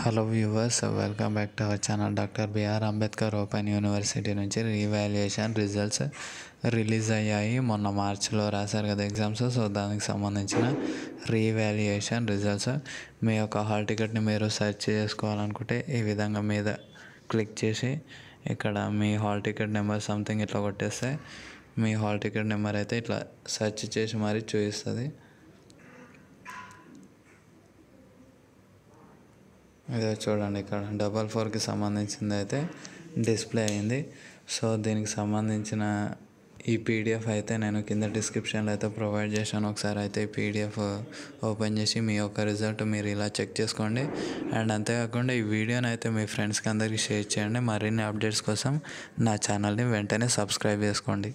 hello viewers welcome back to our channel doctor B R Ambedkar open university నుంచి revaluation results release అయ్యాయి మొన్న మార్చిలో రాశారు కదా ఎగ్జామ్స్ సో దానికి సంబంధించిన రీవాల్యుయేషన్ రిజల్ట్స్ మీ యొక్క హాల్ టికెట్ని మీరు సెర్చ్ చేసుకోవాలనుకుంటే ఈ విధంగా మీద క్లిక్ చేసి ఇక్కడ మీ హాల్ టికెట్ నెంబర్ సంథింగ్ ఇట్లా కొట్టేస్తే మీ హాల్ టికెట్ నెంబర్ అయితే ఇట్లా సెర్చ్ చేసి మరీ చూపిస్తుంది ఇదే చూడండి ఇక్కడ డబల్ ఫోర్కి సంబంధించింది అయితే డిస్ప్లే అయింది సో దీనికి సంబంధించిన ఈ పీడిఎఫ్ అయితే నేను కింద డిస్క్రిప్షన్లో అయితే ప్రొవైడ్ చేశాను ఒకసారి అయితే ఈ పీడిఎఫ్ ఓపెన్ చేసి మీ యొక్క రిజల్ట్ మీరు ఇలా చెక్ చేసుకోండి అండ్ అంతేకాకుండా ఈ వీడియోని అయితే మీ ఫ్రెండ్స్కి అందరికీ షేర్ చేయండి మరిన్ని అప్డేట్స్ కోసం నా ఛానల్ని వెంటనే సబ్స్క్రైబ్ చేసుకోండి